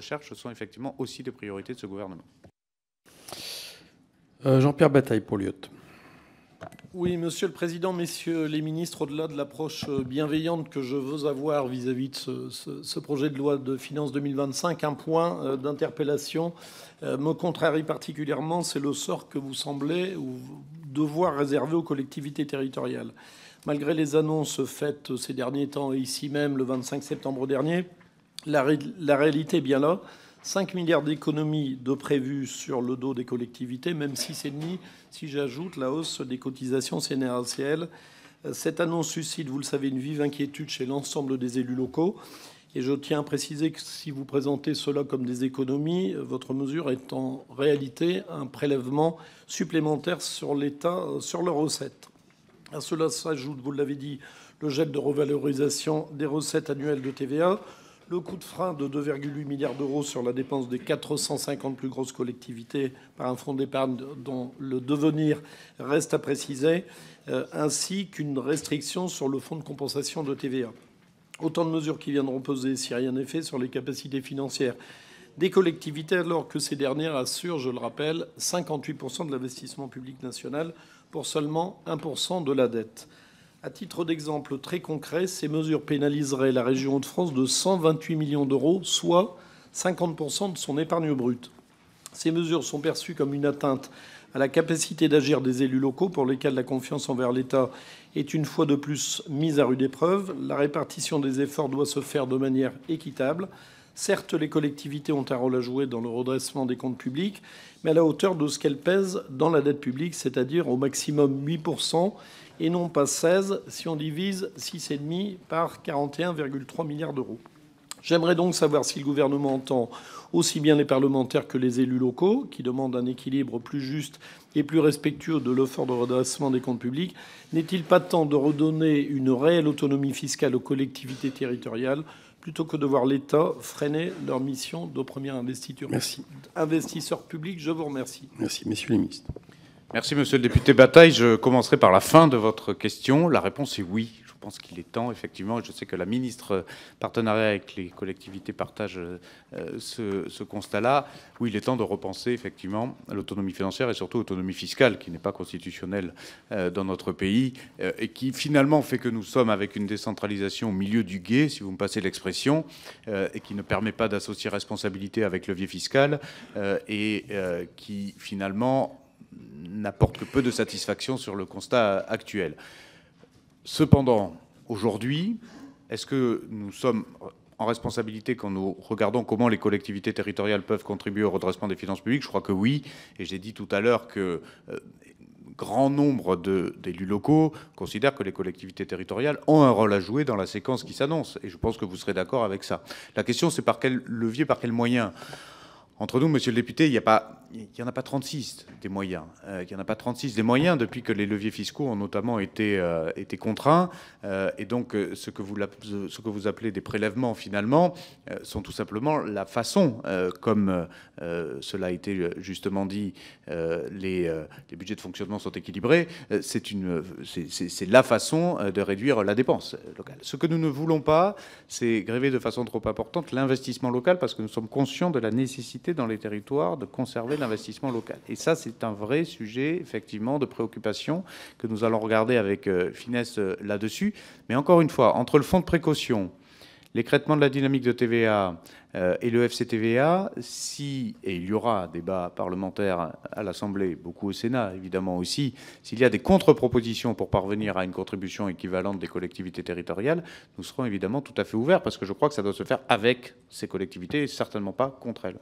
recherche sont effectivement aussi des priorités de ce gouvernement. Euh, Jean-Pierre Bataille pour Oui, Monsieur le Président, Messieurs les ministres, au-delà de l'approche euh, bienveillante que je veux avoir vis-à-vis de ce, ce, projet de loi de finances 2025, un point euh, d'interpellation me contrarie particulièrement, c'est le sort que vous semblez devoir réserver aux collectivités territoriales. Malgré les annonces faites ces derniers temps et ici même le 25 septembre dernier, la, réalité est bien là. 5 milliards d'économies de prévues sur le dos des collectivités, même si c'est demi si j'ajoute la hausse des cotisations CNRACL. Euh, cette annonce suscite, vous le savez, une vive inquiétude chez l'ensemble des élus locaux. Et je tiens à préciser que si vous présentez cela comme des économies, euh, votre mesure est en réalité un prélèvement supplémentaire sur l'État, euh, sur leurs recettes. À cela s'ajoute, vous l'avez dit, le gel de revalorisation des recettes annuelles de TVA, le coup de frein de 2,8 milliards d'euros sur la dépense des 450 plus grosses collectivités par un fonds d'épargne dont le devenir reste à préciser, euh, ainsi qu'une restriction sur le fonds de compensation de TVA. Autant de mesures qui viendront peser, si rien n'est fait, sur les capacités financières des collectivités, alors que ces dernières assurent, je le rappelle, 58% de l'investissement public national pour seulement 1% de la dette. À titre d'exemple très concret, ces mesures pénaliseraient la région de france de 128 millions d'euros, soit 50% de son épargne brute. Ces mesures sont perçues comme une atteinte à la capacité d'agir des élus locaux pour lesquels la confiance envers l'État est une fois de plus mise à rude épreuve. La répartition des efforts doit se faire de manière équitable. Certes, les collectivités ont un rôle à jouer dans le redressement des comptes publics, mais à la hauteur de ce qu'elles pèsent dans la dette publique, c'est-à-dire au maximum 8%, et non pas 16 si on divise 6,5 par 41,3 milliards d'euros. J'aimerais donc savoir si le gouvernement entend aussi bien les parlementaires que les élus locaux, qui demandent un équilibre plus juste et plus respectueux de l'offre de redressement des comptes publics. N'est-il pas temps de redonner une réelle autonomie fiscale aux collectivités territoriales plutôt que de voir l'État freiner leur mission de première investisseur Merci. Investisseurs publics, je vous remercie. Merci, messieurs les ministres. Merci, monsieur le député Bataille. Je commencerai par la fin de votre question. La réponse est oui. Je pense qu'il est temps, effectivement. Je sais que la ministre euh, partenariat avec les collectivités partage euh, ce, constat-là, où il est temps de repenser, effectivement, l'autonomie financière et surtout l'autonomie fiscale, qui n'est pas constitutionnelle euh, dans notre pays, et qui finalement fait que nous sommes avec une décentralisation au milieu du guet, si vous me passez l'expression, et qui ne permet pas d'associer responsabilité avec levier fiscal, et qui finalement n'apporte que peu de satisfaction sur le constat actuel. Cependant, aujourd'hui, est-ce que nous sommes en responsabilité quand nous regardons comment les collectivités territoriales peuvent contribuer au redressement des finances publiques Je crois que oui. Et j'ai dit tout à l'heure que euh, grand nombre d'élus locaux considèrent que les collectivités territoriales ont un rôle à jouer dans la séquence qui s'annonce. Et je pense que vous serez d'accord avec ça. La question, c'est par quel levier, par quel moyen entre nous, monsieur le député, il n'y en a pas 36 des moyens. Euh, il n'y en a pas 36 des moyens depuis que les leviers fiscaux ont notamment été, euh, été contraints. Euh, et donc, ce que, vous, ce que, vous, appelez des prélèvements, finalement, sont tout simplement la façon, comme cela a été justement dit, les, les, budgets de fonctionnement sont équilibrés. c'est la façon de réduire la dépense locale. Ce que nous ne voulons pas, c'est gréver de façon trop importante l'investissement local parce que nous sommes conscients de la nécessité dans les territoires de conserver l'investissement local. Et ça, c'est un vrai sujet, effectivement, de préoccupation que nous allons regarder avec euh, finesse euh, là-dessus. Mais encore une fois, entre le fonds de précaution, l'écrêtement de la dynamique de TVA euh, et le FCTVA, si, et il y aura débat parlementaire à l'Assemblée, beaucoup au Sénat évidemment aussi, s'il y a des contre-propositions pour parvenir à une contribution équivalente des collectivités territoriales, nous serons évidemment tout à fait ouverts, parce que je crois que ça doit se faire avec ces collectivités et certainement pas contre elles.